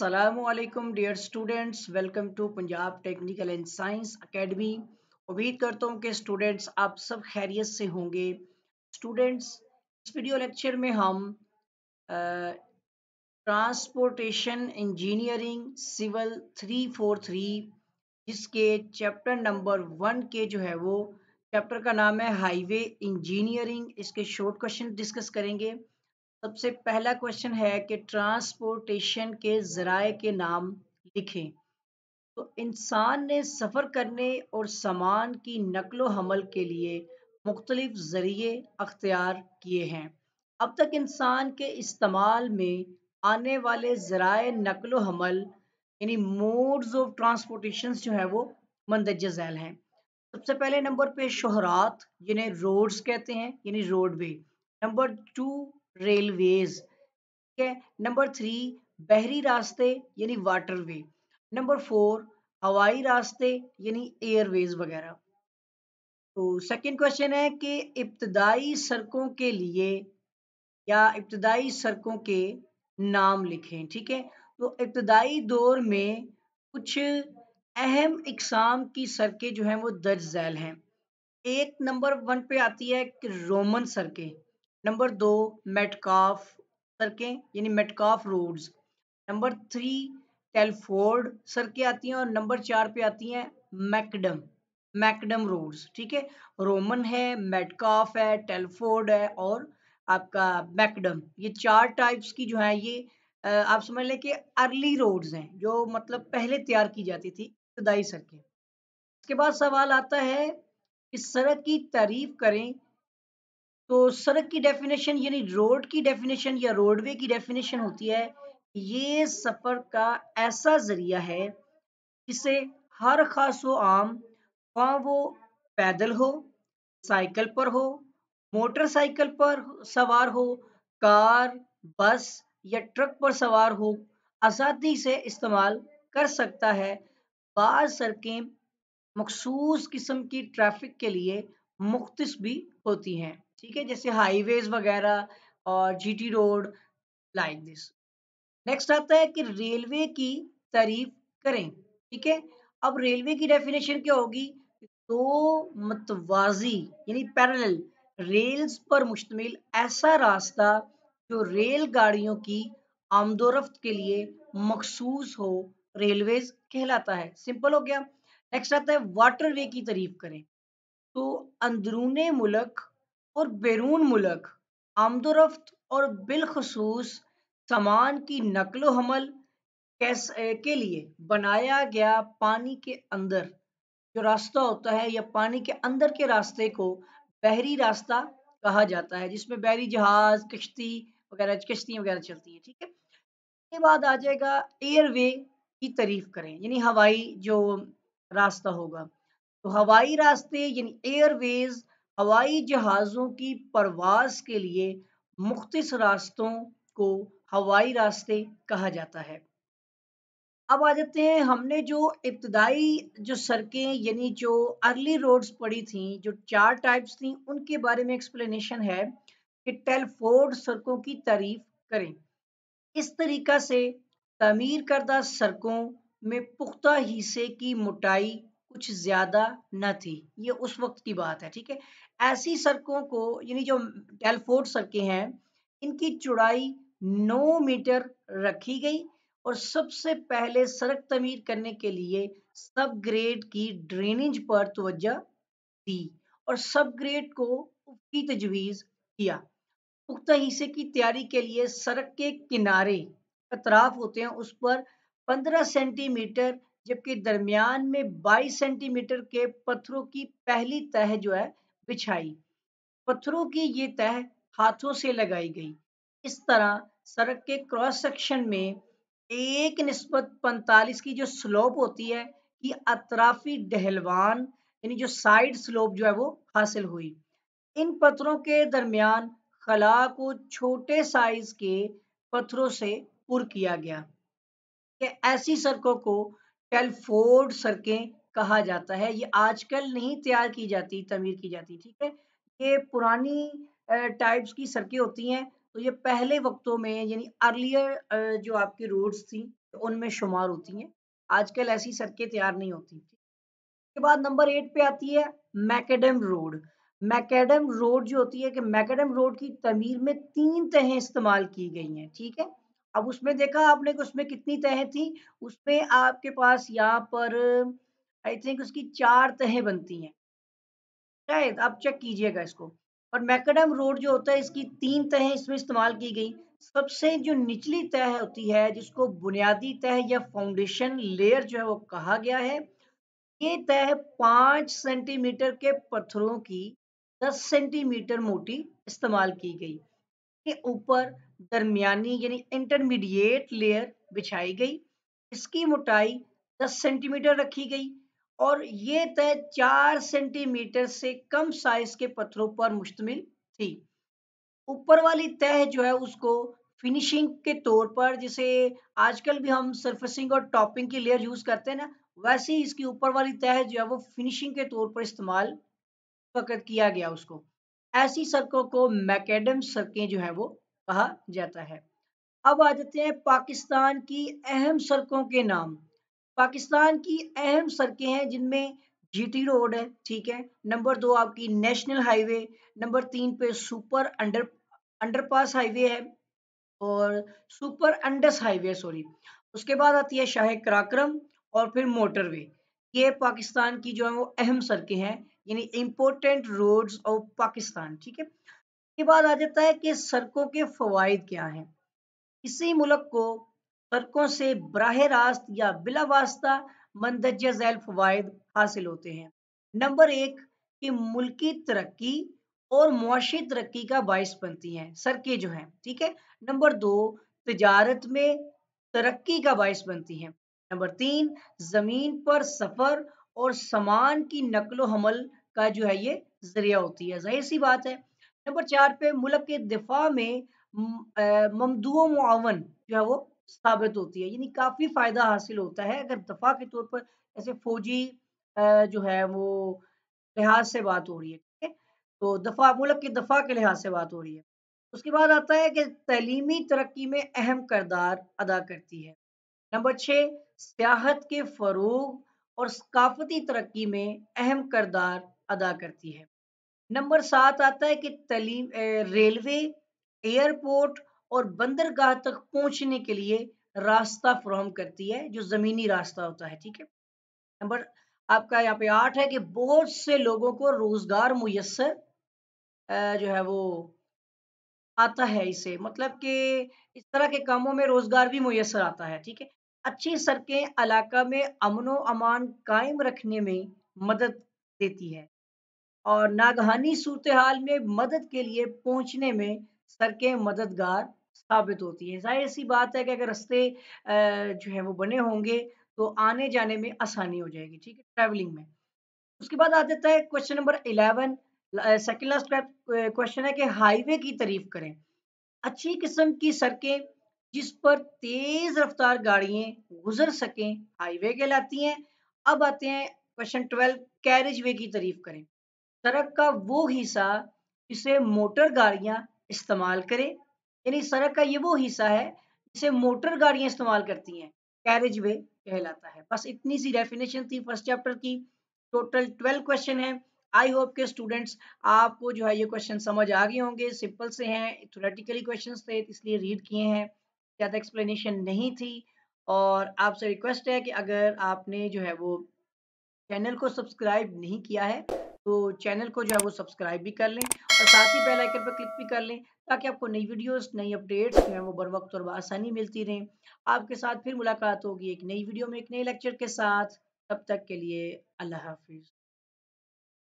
Aslam dear students welcome to Punjab technical and science academy उम्मीद करता हूँ कि स्टूडेंट्स आप सब खैरियत से होंगे स्टूडेंट्स इस वीडियो लेक्चर में हम ट्रांसपोर्टेशन इंजीनियरिंग सिविल 343 जिसके चैप्टर नंबर वन के जो है वो चैप्टर का नाम है हाईवे इंजीनियरिंग इसके शॉर्ट क्वेश्चन डिस्कस करेंगे सबसे पहला क्वेश्चन है कि ट्रांसपोर्टेशन के जराए के नाम लिखें तो इंसान ने सफ़र करने और सामान की नकलो हमल के लिए मुख्तलिफ ज़रिए अख्तियार किए हैं अब तक इंसान के इस्तेमाल में आने वाले ज़राए नकलो हमल यानी मोड्स ऑफ ट्रांसपोर्टेशन जो है वो मंदरज झैल हैं सबसे पहले नंबर पे शहरात जिन्हें रोड्स कहते हैं यानी रोडवे नंबर टू रेलवेज ठीक है नंबर थ्री बहरी रास्ते यानी वाटरवे नंबर फोर हवाई रास्ते यानी एयरवेज वगैरह तो सेकंड क्वेश्चन है कि इब्तदाई सड़कों के लिए या इब्तदाई सड़कों के नाम लिखें ठीक है तो इब्तदाई दौर में कुछ अहम इकसाम की सड़कें जो हैं वो दर्ज झैल हैं एक नंबर वन पे आती है कि रोमन सड़कें नंबर दो मेटकाफ सड़कें यानी Metcalf roads number three Telford सड़कें आती हैं और नंबर चार पे आती हैं मैकडम मैकडम रोड्स ठीक है रोमन है मेटकाफ है टेलफोर्ड है और आपका मैकडम ये चार टाइप्स की जो है ये आप समझ लें कि अर्ली रोड्स हैं जो मतलब पहले तैयार की जाती थी इब्तदाई सड़कें इसके बाद सवाल आता है इस सड़क की तारीफ करें तो सड़क की डेफिनेशन यानी रोड की डेफिनेशन या रोडवे की डेफिनेशन होती है ये सफ़र का ऐसा ज़रिया है जिसे हर खास व आम वहाँ वो पैदल हो साइकिल पर हो मोटरसाइकिल पर सवार हो कार बस या ट्रक पर सवार हो आज़ादी से इस्तेमाल कर सकता है बाद सड़कें मखसूस किस्म की ट्रैफिक के लिए मुख्तस भी होती हैं ठीक है जैसे हाईवेज वगैरह और GT road like this next आता है कि रेलवे की तारीफ करें ठीक है अब रेलवे की डेफिनेशन क्या होगी दो मतवाजी यानी पैरेलल रेल्स पर मुश्तमिल ऐसा रास्ता जो रेलगाड़ियों की आमदोरफ्त के लिए मखसूस हो रेलवेज कहलाता है सिंपल हो गया नेक्स्ट आता है वाटर वे की तारीफ करें तो अंदरून मुल्क और बैरून मुल्क आमदोरफ्त और बिलखसूस सामान की नकल हमल के लिए बनाया गया पानी के अंदर जो रास्ता होता है या पानी के अंदर के रास्ते को बहरी रास्ता कहा जाता है जिसमें बहरी जहाज कश्ती वगैरह कश्ती वगैरह चलती है ठीक है इसके बाद आ जाएगा एयरवे की तारीफ करें यानी हवाई जो रास्ता होगा तो हवाई रास्ते यानी एयरवेज हवाई जहाज़ों की परवाज के लिए मुख्त रास्तों को हवाई रास्ते कहा जाता है अब आ जाते हैं हमने जो इब्तदाई जो सड़कें यानी जो अर्ली रोड्स पड़ी थी जो चार टाइप्स थी उनके बारे में एक्सप्लेनेशन है कि टेलफोर्ड सड़कों की तारीफ करें इस तरीका से तमीर करदा सड़कों में पुख्ता हिस्से की मोटाई कुछ ज्यादा न थी ये उस वक्त की बात है ठीक है ऐसी सड़कों को यानी जो टेलफोर्ड सड़कें हैं इनकी चौड़ाई 9 मीटर रखी गई और सबसे पहले सड़क तमीर करने के लिए सब ग्रेड की ड्रेनेज पर तोज्जा दी और सब ग्रेड को की तजवीज़ किया पुख्त हिस्से की तैयारी के लिए सड़क के किनारे अतराफ होते हैं उस पर 15 सेंटीमीटर जबकि दरमियान में 22 सेंटीमीटर के पत्थरों की पहली तह जो है बिछाई पत्थरों की ये तह हाथों से लगाई गई इस तरह सड़क के क्रॉस सेक्शन में एक नस्बत पैंतालीस की जो स्लोप होती है कि अतराफी डहलवान यानी जो साइड स्लोप जो है वो हासिल हुई इन पत्थरों के दरमियान खला को छोटे साइज के पत्थरों से पुर किया गया कि ऐसी सड़कों को टेलफोर्ड सड़कें कहा जाता है ये आजकल नहीं तैयार की जाती तमीर की जाती ठीक है ये पुरानी टाइप्स की सड़कें होती हैं तो ये पहले वक्तों में यानी अर्लियर जो आपकी रोड्स थी उनमें शुमार होती हैं आजकल ऐसी सड़कें तैयार नहीं होती उसके बाद नंबर एट पे आती है मैकेडम रोड मैकेडम रोड जो होती है कि मैकेडम रोड की तमीर में तीन तहें इस्तेमाल की गई हैं ठीक है अब उसमें देखा आपने कि उसमें कितनी तहें थी उसमें आपके पास यहाँ पर आई थिंक उसकी चार तहें बनती हैं शायद आप चेक कीजिएगा इसको और मैकडम रोड जो होता है इसकी तीन तहें इसमें इस्तेमाल की गई सबसे जो निचली तह होती है जिसको बुनियादी तह या फाउंडेशन लेयर जो है वो कहा गया है ये तह पाँच सेंटीमीटर के पत्थरों की दस सेंटीमीटर मोटी इस्तेमाल की गई के ऊपर दरमियानी यानी इंटरमीडिएट लेयर बिछाई गई इसकी मोटाई 10 सेंटीमीटर रखी गई और ये तय 4 सेंटीमीटर से कम साइज के पत्थरों पर मुश्तमिल थी ऊपर वाली तय जो है उसको फिनिशिंग के तौर पर जिसे आजकल भी हम सरफेसिंग और टॉपिंग की लेयर यूज करते हैं ना वैसे ही इसकी ऊपर वाली तय जो है वो फिनिशिंग के तौर पर इस्तेमाल किया गया उसको ऐसी सड़कों को मैकेडम सड़कें जो है वो कहा जाता है अब आ जाते हैं पाकिस्तान की अहम सड़कों के नाम पाकिस्तान की अहम सड़कें हैं जिनमें जीटी रोड है ठीक है नंबर दो आपकी नेशनल हाईवे नंबर तीन पे सुपर अंडर अंडरपास हाईवे है और सुपर अंडस हाईवे सॉरी उसके बाद आती है शाह कराक्रम और फिर मोटरवे ये पाकिस्तान की जो है वो अहम सड़कें हैं यानी इम्पोर्टेंट रोड्स ऑफ पाकिस्तान ठीक है के बाद आ जाता है कि सड़कों के फवायद क्या हैं इसी मुल्क को सड़कों से बरह रास्त या बिला वास्ता मंदज झैल फवायद हासिल होते हैं नंबर एक कि मुल्की तरक्की और मुशी तरक्की का बायस बनती हैं सड़कें जो हैं ठीक है नंबर दो तजारत में तरक्की का बायस बनती हैं नंबर तीन ज़मीन पर सफ़र और सामान की नकलो हमल का जो है ये ज़रिया होती है जाहिर सी बात है नंबर चार पे मुल्क के दिफा में ममदू मुआवन जो है वो साबित होती है यानी काफ़ी फ़ायदा हासिल होता है अगर दफा के तौर पर ऐसे फौजी जो है वो लिहाज से बात हो रही है ठीक है तो दफा मुल्क के दफा के लिहाज से बात हो रही है उसके बाद आता है कि तलीमी तरक्की में अहम करदार अदा करती है नंबर छः सियाहत के फ़रोग और सकाफती तरक्की में अहम करदार अदा करती है नंबर सात आता है कि तलीम रेलवे एयरपोर्ट और बंदरगाह तक पहुंचने के लिए रास्ता फ्राहम करती है जो ज़मीनी रास्ता होता है ठीक है नंबर आपका यहाँ पे आठ है कि बहुत से लोगों को रोज़गार मुयसर जो है वो आता है इसे मतलब कि इस तरह के कामों में रोज़गार भी मुयसर आता है ठीक है अच्छी सड़कें इलाका में अमनो अमान कायम रखने में मदद देती है और नागहानी सूरत हाल में मदद के लिए पहुंचने में सड़कें मददगार साबित होती हैं जाहिर सी बात है कि अगर रस्ते जो है वो बने होंगे तो आने जाने में आसानी हो जाएगी ठीक है ट्रैवलिंग में उसके बाद आ जाता है question number eleven second last question है कि हाईवे की तारीफ करें अच्छी किस्म की सड़कें जिस पर तेज रफ्तार गाड़ियां गुजर सकें हाईवे कहलाती हैं अब आते हैं क्वेश्चन ट्वेल्व कैरेज वे की तारीफ करें सड़क का वो हिस्सा जिसे मोटर गाड़ियां इस्तेमाल करें यानी सड़क का ये वो हिस्सा है जिसे मोटर गाड़ियां इस्तेमाल करती हैं कैरेज वे कहलाता है बस इतनी सी डेफिनेशन थी फर्स्ट चैप्टर की टोटल ट्वेल्व क्वेश्चन है आई होप के स्टूडेंट्स आपको जो है ये क्वेश्चन समझ आ गए होंगे सिंपल से हैं थोरेटिकली क्वेश्चन थे इसलिए रीड किए हैं ज़्यादा एक्सप्लेनेशन नहीं थी और आपसे रिक्वेस्ट है कि अगर आपने जो है वो चैनल को सब्सक्राइब नहीं किया है तो चैनल को जो है वो सब्सक्राइब भी कर लें और साथ ही बेल आइकन पर क्लिक भी कर लें ताकि आपको नई वीडियोस नई अपडेट्स जो हैं वो बर वक्त और आसानी मिलती रहें आपके साथ फिर मुलाकात होगी एक नई वीडियो में एक नए लेक्चर के साथ तब तक के लिए अल्लाह हाफिज़